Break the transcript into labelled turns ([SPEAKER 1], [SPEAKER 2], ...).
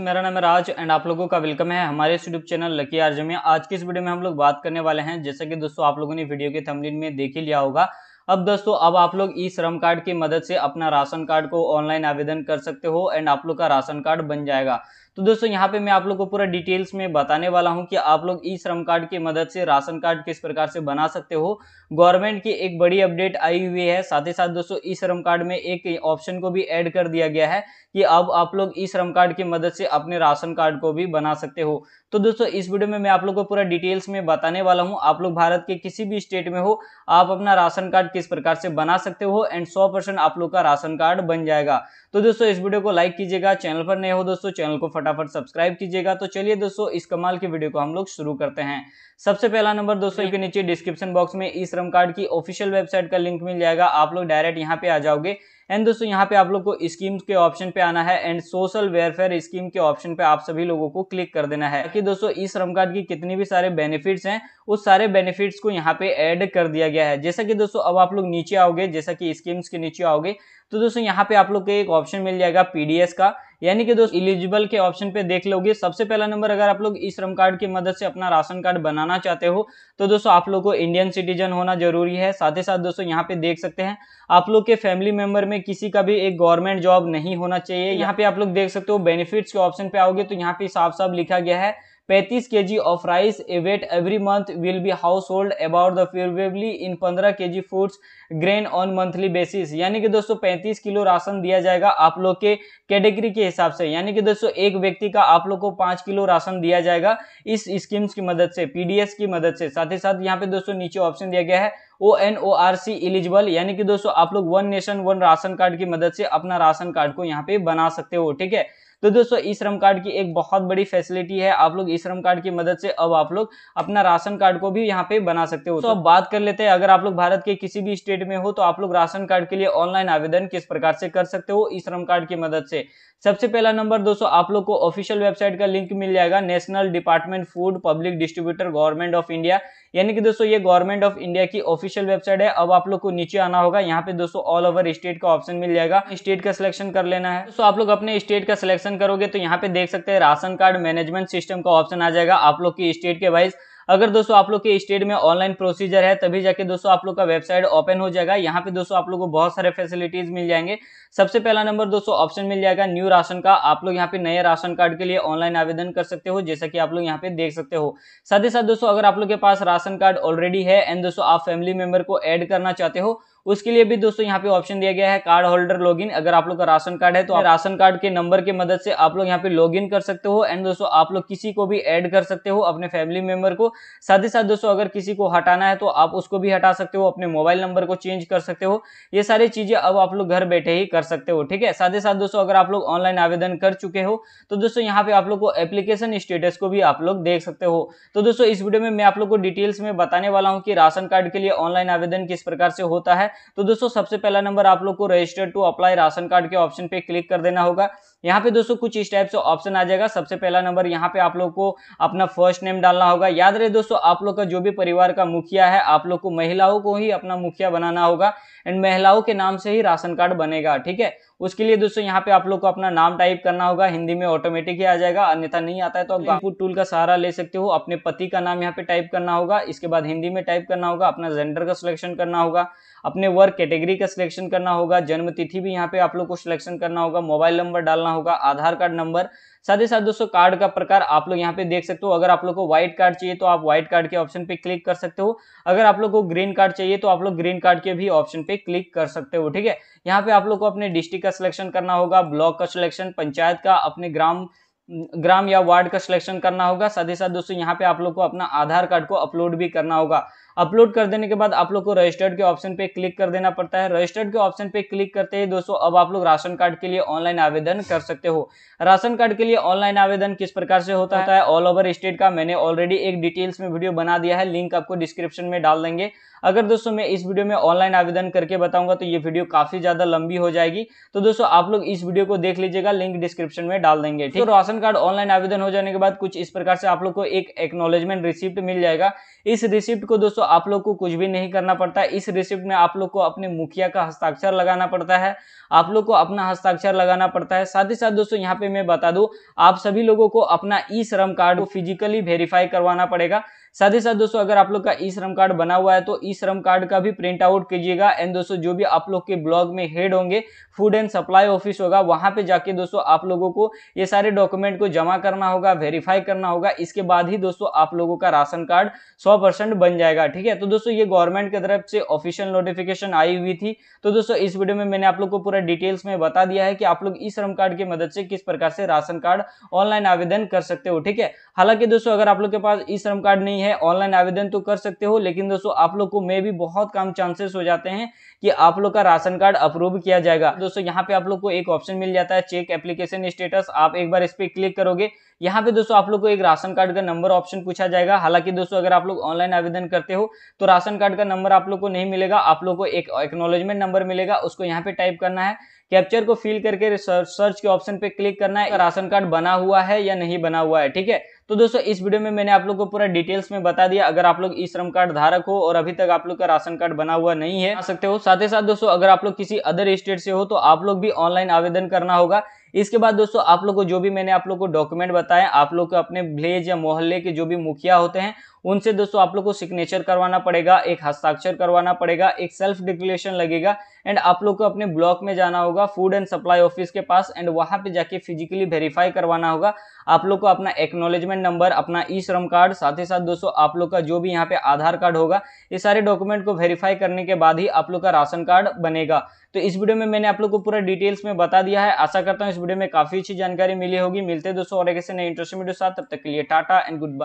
[SPEAKER 1] मेरा नाम है राज एंड आप लोगों का वेलकम है हमारे यूट्यूब चैनल लकी आर्ज में आज की इस वीडियो में हम लोग बात करने वाले हैं जैसा कि दोस्तों आप लोगों ने वीडियो के थंबनेल में देख ही लिया होगा अब दोस्तों अब आप लोग ई श्रम कार्ड की मदद से अपना राशन कार्ड को ऑनलाइन आवेदन कर सकते हो एंड आप लोग का राशन कार्ड बन जाएगा तो दोस्तों यहाँ पे मैं आप लोग को पूरा डिटेल्स में बताने वाला हूँ कि आप लोग ई श्रम कार्ड की मदद से राशन कार्ड किस प्रकार से बना सकते हो गवर्नमेंट की एक बड़ी अपडेट आई हुई है साथ ही साथ दोस्तों ई श्रम कार्ड में एक ऑप्शन को भी ऐड कर दिया गया है कि अब आप लोग ई श्रम कार्ड की मदद से अपने राशन कार्ड को भी बना सकते हो तो दोस्तों इस वीडियो में मैं आप लोग को पूरा डिटेल्स में बताने वाला हूँ आप लोग भारत के किसी भी स्टेट में हो आप अपना राशन कार्ड किस प्रकार से बना सकते हो एंड सौ परसेंट आप लोग का राशन कार्ड बन जाएगा तो दोस्तों इस वीडियो को लाइक कीजिएगा चैनल पर नए हो दोस्तों चैनल को फटाफट सब्सक्राइब कीजिएगा तो चलिए दोस्तों इस कमाल की वीडियो को हम लोग शुरू करते हैं सबसे पहला नंबर दोस्तों के नीचे डिस्क्रिप्शन बॉक्स में ई श्रम कार्ड की ऑफिशियल वेबसाइट का लिंक मिल जाएगा आप लोग डायरेक्ट यहाँ पे आ जाओगे एंड दोस्तों यहाँ पे आप लोग को स्कीम के ऑप्शन पे आना है एंड सोशल वेलफेयर स्कीम के ऑप्शन पे आप सभी लोगों को क्लिक कर देना है कि दोस्तों इस श्रम कार्ड की कितनी भी सारे बेनिफिट्स हैं उस सारे बेनिफिट्स को यहाँ पे ऐड कर दिया गया है जैसा कि दोस्तों अब आप लोग नीचे आओगे जैसा कि स्कीम्स के नीचे आओगे तो दोस्तों यहाँ पे आप लोग को एक ऑप्शन मिल जाएगा पीडीएस का यानी कि दोस्त इलिजिबल के ऑप्शन पे देख लोगे सबसे पहला नंबर अगर आप लोग ई श्रम कार्ड की मदद से अपना राशन कार्ड बनाना चाहते हो तो दोस्तों आप लोग को इंडियन सिटीजन होना जरूरी है साथ ही साथ दोस्तों यहाँ पे देख सकते हैं आप लोग के फैमिली मेंबर में किसी का भी एक गवर्नमेंट जॉब नहीं होना चाहिए यहाँ पे आप लोग देख सकते हो बेनिफिट्स के ऑप्शन पे आओगे तो यहाँ पे साफ साफ लिखा गया है पैंतीस K G of rice availed every month will be household about the favourably in पंद्रह K G foods grain on monthly basis यानी कि दोस्तों पैंतीस किलो राशन दिया जाएगा आप लोग के कैटेगरी के हिसाब से यानी कि दोस्तों एक व्यक्ति का आप लोग को पांच किलो राशन दिया जाएगा इस स्कीम्स की मदद से पीडीएस की मदद से साथ ही साथ यहाँ पे दोस्तों नीचे ऑप्शन दिया गया है O N O R C eligible यानी कि दोस्तों आप लोग one nation one ration card की मदद से अपना राशन कार्ड को यहाँ पे बना सकते हो ठीक है तो दोस्तों ई श्रम कार्ड की एक बहुत बड़ी फैसिलिटी है आप लोग ई श्रम कार्ड की मदद से अब आप लोग अपना राशन कार्ड को भी यहाँ पे बना सकते हो तो अब बात कर लेते हैं अगर आप लोग भारत के किसी भी स्टेट में हो तो आप लोग राशन कार्ड के लिए ऑनलाइन आवेदन किस प्रकार से कर सकते हो ई श्रम कार्ड की मदद से सबसे पहला नंबर दोस्तों आप लोग को ऑफिशियल वेबसाइट का लिंक मिल जाएगा national department food public distributor government of India यानी कि दोस्तों ये गवर्नमेंट ऑफ इंडिया की ऑफिशियल वेबसाइट है अब आप लोग को नीचे आना होगा यहाँ पे दोस्तों ऑल ओवर स्टेट का ऑप्शन मिल जाएगा स्टेट का सिलेक्शन कर लेना है दोस्तों आप लोग अपने स्टेट का सिलेक्शन क्लिक करोगे तो यहाँ पे देख सकते हैं राशन कार्ड मैनेजमेंट सिस्टम का ऑप्शन आ जाएगा आप लोग की स्टेट के वाइज अगर दोस्तों आप लोग के स्टेट में ऑनलाइन प्रोसीजर है तभी जाके दोस्तों आप लोग का वेबसाइट ओपन हो जाएगा यहाँ पे दोस्तों आप लोग को बहुत सारे फैसिलिटीज मिल जाएंगे सबसे पहला नंबर दोस्तों ऑप्शन मिल जाएगा न्यू राशन का आप लोग यहाँ पे नए राशन कार्ड के लिए ऑनलाइन आवेदन कर सकते हो जैसा कि आप लोग यहाँ पे देख सकते हो साथ ही साथ दोस्तों अगर आप लोग के पास राशन कार्ड ऑलरेडी है एंड दोस्तों आप फैमिली मेंबर को एड करना चाहते हो उसके लिए भी दोस्तों यहाँ पे ऑप्शन दिया गया है कार्ड होल्डर लॉगिन अगर आप लोग का राशन कार्ड है तो राशन कार्ड के नंबर के मदद से आप लोग यहाँ पे लॉग कर सकते हो एंड दोस्तों आप लोग किसी को भी ऐड कर सकते हो अपने फैमिली मेंबर को साथ ही साथ दोस्तों अगर किसी को हटाना है तो आप उसको भी हटा सकते हो अपने मोबाइल नंबर को चेंज कर सकते हो ये सारी चीजें अब आप लोग घर बैठे ही कर सकते हो ठीक है साथ ही साथ दोस्तों अगर आप लोग ऑनलाइन आवेदन कर चुके हो तो दोस्तों यहाँ पे आप लोग को एप्लीकेशन स्टेटस को भी आप लोग देख सकते हो तो दोस्तों इस वीडियो में मैं आप लोग को डिटेल्स में बताने वाला हूँ कि राशन कार्ड के लिए ऑनलाइन आवेदन किस प्रकार से होता है तो दोस्तों सबसे पहला नंबर आप लोग को register to apply ration card के ऑप्शन पे क्लिक कर देना होगा यहाँ पे दोस्तों कुछ इस टाइप से ऑप्शन आ जाएगा सबसे पहला नंबर यहाँ पे आप लोग को अपना फर्स्ट नेम डालना होगा याद रहे दोस्तों आप लोग का जो भी परिवार का मुखिया है आप लोग को महिलाओं को ही अपना मुखिया बनाना होगा एंड महिलाओं के नाम से ही राशन कार्ड बनेगा ठीक है उसके लिए दोस्तों यहाँ पे आप लोग को अपना नाम टाइप करना होगा हिंदी में ऑटोमेटिक ही आ जाएगा अन्यथा नहीं आता है तो आप इनपुट टूल का सहारा ले सकते हो अपने पति का नाम यहाँ पे टाइप करना होगा इसके बाद हिंदी में टाइप करना होगा अपना जेंडर का सिलेक्शन करना होगा अपने अपने वर्क कैटेगरी का सिलेक्शन करना होगा जन्म तिथि भी यहाँ पे आप लोग को सिलेक्शन करना होगा मोबाइल नंबर डालना होगा आधार कार्ड नंबर साथ ही साथ दोस्तों कार्ड का प्रकार आप लोग यहाँ पे देख सकते हो अगर आप लोग को व्हाइट कार्ड चाहिए तो आप व्हाइट कार्ड के ऑप्शन पे क्लिक कर सकते हो अगर आप लोग को ग्रीन कार्ड चाहिए तो आप लोग ग्रीन कार्ड के भी ऑप्शन पे क्लिक कर सकते हो ठीक है यहाँ पे आप लोग को अपने डिस्ट्रिक्ट का सिलेक्शन करना होगा ब्लॉक का सिलेक्शन पंचायत का अपने ग्राम ग्राम या वार्ड का सिलेक्शन करना होगा साथ ही साथ दोस्तों यहाँ पे आप लोग को अपना आधार कार्ड को अपलोड भी करना होगा अपलोड कर देने के बाद आप लोग को रजिस्टर्ड के ऑप्शन पे क्लिक कर देना पड़ता है रजिस्टर्ड के ऑप्शन पे क्लिक करते ही दोस्तों अब आप लोग राशन कार्ड के लिए ऑनलाइन आवेदन कर सकते हो राशन कार्ड के लिए ऑनलाइन आवेदन किस प्रकार से होता है ऑल ओवर स्टेट का मैंने ऑलरेडी एक डिटेल्स में वीडियो बना दिया है लिंक आपको डिस्क्रिप्शन में डाल देंगे अगर दोस्तों मैं इस वीडियो में ऑनलाइन आवेदन करके बताऊंगा तो ये वीडियो काफी ज्यादा लंबी हो जाएगी तो दोस्तों आप लोग इस वीडियो को देख लीजिएगा लिंक डिस्क्रिप्शन में डाल देंगे ठीक है तो राशन कार्ड ऑनलाइन आवेदन हो जाने के बाद कुछ इस प्रकार से आप लोग को एक एक्नोलेजमेंट रिसिप्ट मिल जाएगा इस रिसिप्ट को दोस्तों आप लोग को कुछ भी नहीं करना पड़ता इस रिसिप्ट में आप लोग को अपने मुखिया का हस्ताक्षर लगाना पड़ता है आप लोग को अपना हस्ताक्षर लगाना पड़ता है साथ ही साथ दोस्तों यहाँ पे मैं बता दू आप सभी लोगों को अपना ई श्रम कार्ड को फिजिकली वेरीफाई करवाना पड़ेगा साथ ही साथ दोस्तों अगर आप लोग का ई श्रम कार्ड बना हुआ है तो ई श्रम कार्ड का भी प्रिंट आउट कीजिएगा एंड दोस्तों जो भी आप लोग के ब्लॉग में हेड होंगे फूड एंड सप्लाई ऑफिस होगा वहां पे जाके दोस्तों आप लोगों को ये सारे डॉक्यूमेंट को जमा करना होगा वेरीफाई करना होगा इसके बाद ही दोस्तों आप लोगों का राशन कार्ड सौ बन जाएगा ठीक है तो दोस्तों ये गवर्नमेंट की तरफ से ऑफिशियल नोटिफिकेशन आई हुई थी तो दोस्तों इस वीडियो में मैंने आप लोग को पूरा डिटेल्स में बता दिया है कि आप लोग ई श्रम कार्ड की मदद से किस प्रकार से राशन कार्ड ऑनलाइन आवेदन कर सकते हो ठीक है हालांकि दोस्तों अगर आप लोग के पास ई श्रम कार्ड नहीं है है ऑनलाइन आवेदन तो कर सकते हो लेकिन दोस्तों आप लोग को मे भी बहुत कम चांसेस हो जाते हैं कि आप लोग का राशन कार्ड अप्रूव किया जाएगा दोस्तों यहाँ पे आप लोग को एक ऑप्शन मिल जाता है चेक एप्लीकेशन स्टेटस आप एक बार इस पर क्लिक करोगे यहाँ पे दोस्तों आप लोग को एक राशन कार्ड का नंबर ऑप्शन पूछा जाएगा हालांकि दोस्तों अगर आप लोग ऑनलाइन आवेदन करते हो तो राशन कार्ड का नंबर आप लोग को नहीं मिलेगा आप लोग को एक एक्नोलॉजमेंट नंबर मिलेगा उसको यहाँ पे टाइप करना है कैप्चर को फिल करके सर्च के ऑप्शन पे क्लिक करना है राशन कार्ड बना हुआ है या नहीं बना हुआ है ठीक है तो दोस्तों इस वीडियो में मैंने आप लोग को पूरा डिटेल्स में बता दिया अगर आप लोग ई श्रम कार्ड धारक हो और अभी तक आप लोग का राशन कार्ड बना हुआ नहीं है आ सकते हो साथ ही साथ दोस्तों अगर आप लोग किसी अदर स्टेट से हो तो आप लोग भी ऑनलाइन आवेदन करना होगा इसके बाद दोस्तों आप लोग को जो भी मैंने आप लोग को डॉक्यूमेंट बताया आप लोग अपने विलेज या मोहल्ले के जो भी मुखिया होते हैं उनसे दोस्तों आप लोग को सिग्नेचर करवाना पड़ेगा एक हस्ताक्षर करवाना पड़ेगा एक सेल्फ डिक्लेरेशन लगेगा एंड आप लोग को अपने ब्लॉक में जाना होगा फूड एंड सप्लाई ऑफिस के पास एंड वहां पे जाके फिजिकली वेरीफाई करवाना होगा आप लोग को अपना एक्नोलेजमेंट नंबर अपना ई श्रम कार्ड साथ ही साथ दोस्तों आप लोग का जो भी यहाँ पे आधार कार्ड होगा ये सारे डॉक्यूमेंट को वेरीफाई करने के बाद ही आप लोग का राशन कार्ड बनेगा तो इस वीडियो में मैंने आप लोग को पूरा डिटेल्स में बता दिया है आशा करता हूँ इस वीडियो में काफी अच्छी जानकारी मिली होगी मिलते दोस्तों और एक ऐसे नए इंटरेस्टिंग वीडियो साथ तब तक के लिए टाटा एंड गुड बाय